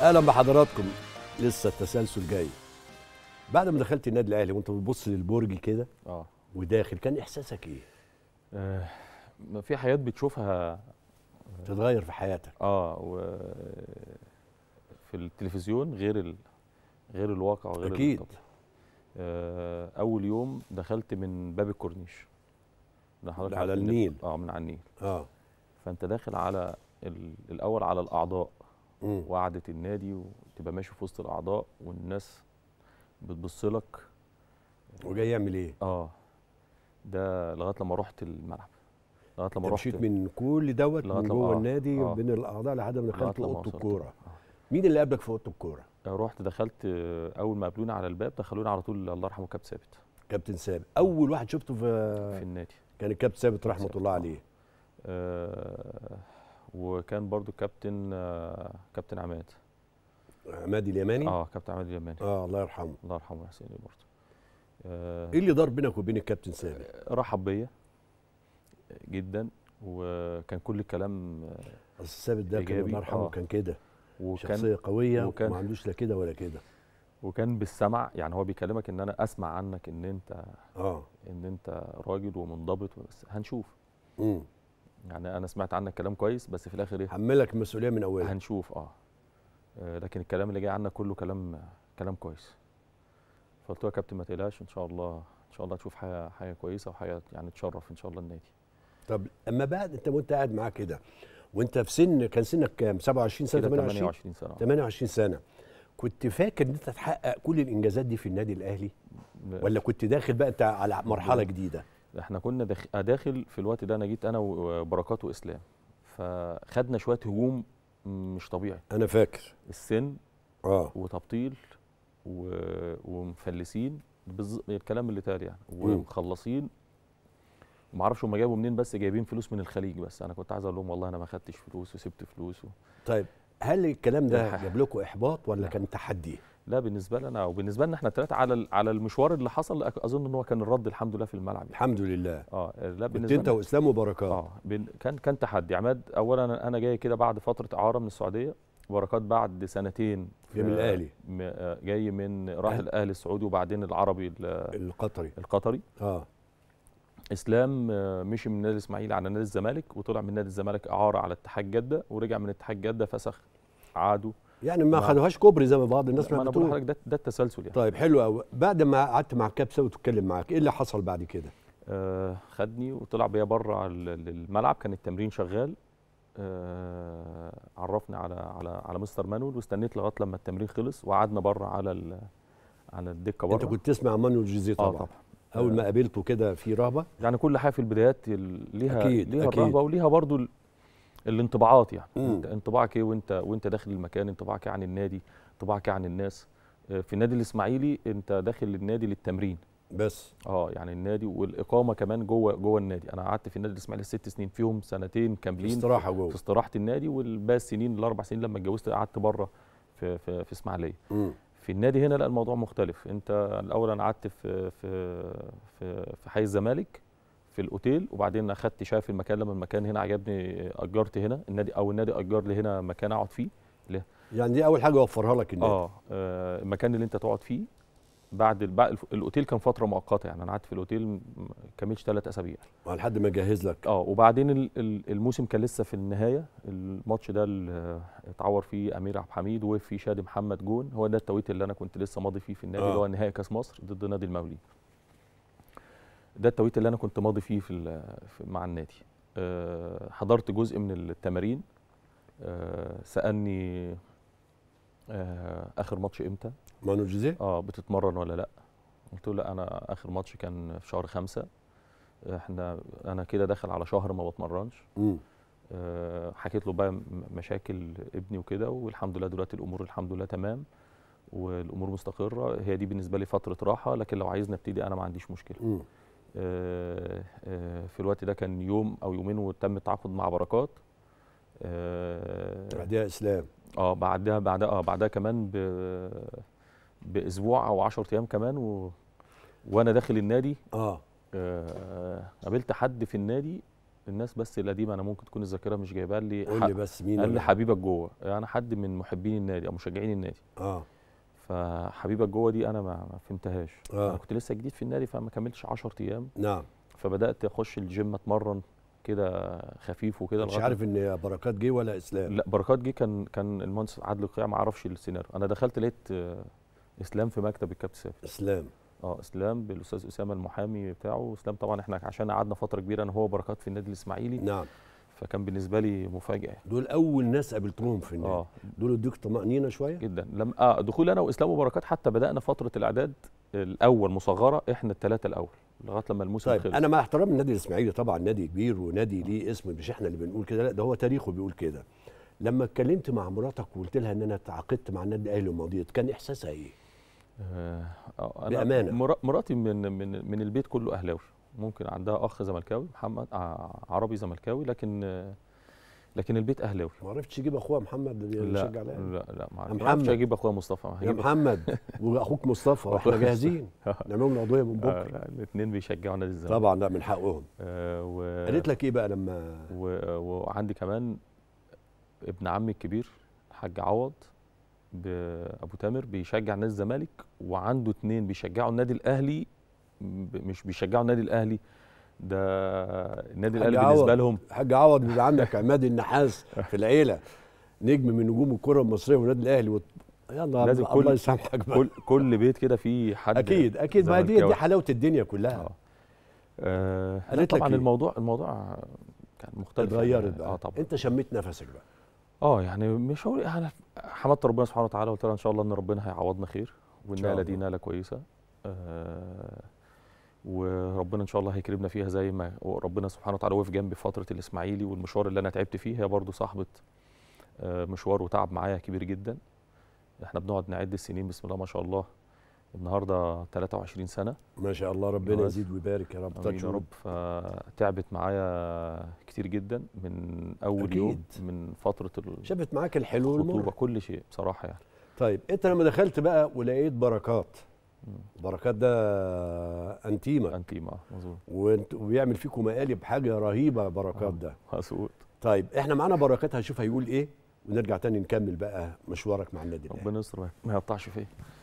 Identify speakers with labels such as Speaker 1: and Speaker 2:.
Speaker 1: اهلا بحضراتكم لسه التسلسل جاي بعد ما دخلت النادي الاهلي وانت بتبص للبرج كده اه وداخل كان احساسك ايه آه
Speaker 2: في حاجات بتشوفها تتغير في حياتك اه و في التلفزيون غير ال... غير الواقع وغير اكيد آه اول يوم دخلت من باب الكورنيش من حضرتك على النيل اه من على النيل اه فانت داخل على ال... الاول على الاعضاء وقعده النادي وتبقى ماشي في وسط الاعضاء والناس بتبص لك وجاي يعمل ايه؟ اه ده لغايه لما رحت الملعب لغايه لما رحت مشيت من كل دوت من جوه آه. النادي آه. بين
Speaker 1: الاعضاء لحد ما دخلت اوضه الكوره
Speaker 2: آه. مين اللي قابلك في اوضه الكوره؟ آه، رحت دخلت آه، اول ما قابلونا على الباب دخلونا على طول الله يرحمه كابتن ثابت كابتن ثابت
Speaker 1: اول واحد شفته في في النادي كان الكابتن ثابت رحمه الله آه. عليه
Speaker 2: آه كان برضو كابتن آه، كابتن عماد
Speaker 1: عماد اليماني اه كابتن عماد اليماني اه الله يرحمه الله يرحمه حسين برضو آه ايه اللي ضار بينك وبين الكابتن سامي؟ آه، رحب بيا آه، جدا
Speaker 2: وكان كل الكلام اصل ثابت ده كان الله يرحمه آه. كان كده وكان شخصيه قويه وكان عندوش لا كده ولا كده وكان بالسمع يعني هو بيكلمك ان انا اسمع عنك ان انت اه ان انت راجل ومنضبط بس هنشوف امم يعني انا سمعت عنك كلام كويس بس في الاخر ايه حملك المسؤوليه من اولها هنشوف آه. اه لكن الكلام اللي جاي عنك كله كلام كلام كويس فقلت له يا كابتن ما تقلقش ان شاء الله ان شاء الله تشوف حاجه حاجه كويسه وحاجه يعني تشرف ان شاء الله النادي
Speaker 1: طب اما بعد انت وانت قاعد معاه كده وانت في سن كان سنك كام 27 سنه 28 28 سنه 28 سنه كنت فاكر ان انت تحقق كل الانجازات دي في النادي الاهلي ولا كنت داخل بقى انت على مرحله جديده احنا كنا آه، داخل, في الوقت ده انا جيت انا
Speaker 2: وبركات واسلام فخدنا شويه هجوم مش طبيعي انا فاكر السن اه وتبطيل و... ومفلسين بز... الكلام اللي تالي يعني ومخلصين ما اعرفش هم جابوا منين بس جايبين فلوس من الخليج بس انا كنت عايز اقول لهم والله انا ما خدتش فلوس وسبت فلوس و...
Speaker 1: طيب هل الكلام ده
Speaker 2: جاب لكم احباط ولا كان تحدي لا بالنسبه لنا او بالنسبه لنا احنا الثلاثه على على المشوار اللي حصل اظن ان هو كان الرد الحمد لله في الملعب يعني. الحمد لله اه لا بالنسبه انت واسلام
Speaker 1: وبركات اه
Speaker 2: كان كان تحدي عماد اولا انا جاي كده بعد فتره اعاره من السعوديه بركات بعد سنتين جاي من الاهلي جاي من راح الاهلي السعودي وبعدين العربي القطري القطري اه اسلام آه، مشي من نادي الاسماعيلي على نادي الزمالك وطلع من نادي الزمالك اعاره على اتحاد جده ورجع من اتحاد جده فسخ عاده
Speaker 1: يعني ما خدوهاش كوبري زي ما بعض الناس ما بتقول حضرتك ده, ده التسلسل يعني طيب حلو قوي بعد ما قعدت مع كابسه وتتكلم معاك ايه اللي حصل بعد كده؟ آه خدني وطلع بيا بره الملعب
Speaker 2: كان التمرين شغال آه عرفني على على على مستر مانويل واستنيت لغايه لما التمرين خلص وقعدنا بره على على الدكه بره انت كنت تسمع مانويل جوزيه آه، طبعا, آه طبعا. اول ما قابلته كده في رهبه يعني كل حاجه في البدايات ليها أكيد ليها أكيد. رهبه وليها برضو الانطباعات يعني انطباعك ايه وانت وانت داخل المكان انطباعك عن النادي انطباعك عن الناس آه، في النادي الاسماعيلي انت داخل النادي للتمرين بس اه يعني النادي والاقامه كمان جوه جوه النادي انا قعدت في النادي الاسماعيلي ست سنين فيهم سنتين كاملين في استراحه جوه في استراحه النادي والباقي السنين الاربع سنين لما اتجوزت قعدت بره في في, في اسماعيليه في النادي هنا لا الموضوع مختلف انت الاول انا قعدت في في في, في حي الزمالك في الاوتيل وبعدين اخدت شايف المكان لما المكان هنا عجبني آه، اجرت هنا النادي او النادي اجر لي هنا مكان اقعد فيه ليه؟ يعني دي اول حاجه وفرها لك النادي اه, آه، المكان اللي انت تقعد فيه بعد الب... الاوتيل كان فتره مؤقته يعني انا قعدت في الاوتيل ما كملش ثلاث اسابيع لحد ما جهز لك اه وبعدين الموسم كان لسه في النهايه الماتش ده اللي آه، اتعور فيه امير عبد الحميد وفي فيه شادي محمد جون هو ده التوقيت اللي انا كنت لسه ماضي فيه في النادي اللي هو نهائي كاس مصر ضد نادي المولي ده التوقيت اللي انا كنت ماضي فيه في مع النادي آه، حضرت جزء من التمارين آه، سالني آه، اخر ماتش امتى مانو جوزيه اه بتتمرن ولا لا قلت له لا انا اخر ماتش كان في شهر خمسة احنا انا كده داخل على شهر ما بتمرنش حكيت له بقى مشاكل ابني وكده والحمد لله دلوقتي الامور الحمد لله تمام والامور مستقره هي دي بالنسبه لي فتره راحه لكن لو عايزني ابتدي انا ما عنديش مشكله آه، آه، في الوقت ده كان يوم او يومين وتم التعاقد مع بركات آه، بعدها اسلام اه بعدها بعدها اه بعدها كمان ب باسبوع او 10 ايام كمان و... وانا داخل النادي اه قابلت حد في النادي الناس بس القديمه انا ممكن تكون الذاكره مش جايبها لي قول لي بس مين قال لي حبيبك جوه انا يعني حد من محبين النادي او مشجعين النادي اه فحبيبك جوه دي انا ما فهمتهاش آه. انا كنت لسه جديد في النادي فما كملتش 10 ايام نعم فبدات اخش الجيم اتمرن كده خفيف وكده مش عارف ان بركات جه ولا اسلام لا بركات جه كان كان المهندس عادل القيع ما اعرفش السيناريو انا دخلت لقيت آه، اسلام في مكتب الكابتن سافر اسلام اه اسلام بالاستاذ اسامه المحامي بتاعه اسلام طبعا احنا عشان قعدنا فتره كبيره انا هو بركات في النادي الاسماعيلي نعم فكان بالنسبه لي مفاجاه يعني.
Speaker 1: دول اول ناس قابلتهم في النادي آه. دول اديك طمانينه
Speaker 2: شويه جدا لما آه دخول انا واسلام وبركات حتى بدانا فتره الاعداد الاول مصغره
Speaker 1: احنا الثلاثه الاول لغايه لما الموسم طيب خلص انا مع احترام النادي الاسماعيلي طبعا نادي كبير ونادي ليه اسم مش احنا اللي بنقول كده لا ده هو تاريخه بيقول كده لما اتكلمت مع مراتك وقلت لها ان انا تعاقدت مع النادي الاهلي الماضيه كان احساسها ايه؟ آه, آه، أنا بامانه مراتي
Speaker 2: من من من البيت كله اهلاوي ممكن عندها اخ زملكاوي محمد آه، عربي زملكاوي لكن لكن البيت اهلاوي
Speaker 1: ما عرفتش اجيب اخوها محمد اللي بيشجع الاهلي لا لا ما عرفتش اجيب اخويا مصطفى يا محمد واخوك مصطفى واحنا جاهزين نعملهم العضويه من بكره آه الاثنين بيشجعوا نادي الزمالك طبعا لا من حقهم آه و... قالت لك ايه بقى لما
Speaker 2: و... وعندي كمان ابن عمي الكبير الحاج عوض ابو تامر بيشجع نادي الزمالك وعنده اثنين بيشجعوا النادي الاهلي
Speaker 1: مش بيشجعوا النادي الاهلي ده النادي الاهلي بالنسبه لهم حاج عوض بيبقى عندك عماد النحاس في العيله نجم من نجوم الكره المصريه والنادي الاهلي وت... يلا لازم الله كل يسامحك كل كل بيت كده فيه حد اكيد اكيد ما دي دي حلاوه الدنيا كلها اه, آه لا طبعا إيه؟ الموضوع الموضوع كان مختلف اتغيرت بقى اه طبعا انت شميت نفسك بقى
Speaker 2: اه يعني مش هو يعني حمدت ربنا سبحانه وتعالى وقلت ان شاء الله ان ربنا هيعوضنا خير وان ناله دي ناله كويسه
Speaker 1: آه
Speaker 2: وربنا ان شاء الله هيكرمنا فيها زي ما ربنا سبحانه وتعالى وقف جنبي في فتره الاسماعيلي والمشوار اللي انا تعبت فيه هي برضه صاحبه آه، مشوار وتعب معايا كبير جدا احنا بنقعد نعد السنين بسم الله ما شاء الله النهارده 23 سنه ما شاء الله ربنا يزيد ويبارك يا رب يا رب فتعبت معايا كتير
Speaker 1: جدا من اول أكيد. يوم من فتره ال... شافت معاك الحلول كل شيء بصراحه يعني طيب انت لما دخلت بقى ولقيت بركات بركات ده انتيما انتيما مظبوط وبيعمل فيكم مقالب حاجه رهيبه بركات آه، ده مظبوط طيب احنا معانا بركات هنشوف هيقول ايه ونرجع تاني نكمل بقى مشوارك مع النادي الاهلي ربنا يستر ما يقطعش فيه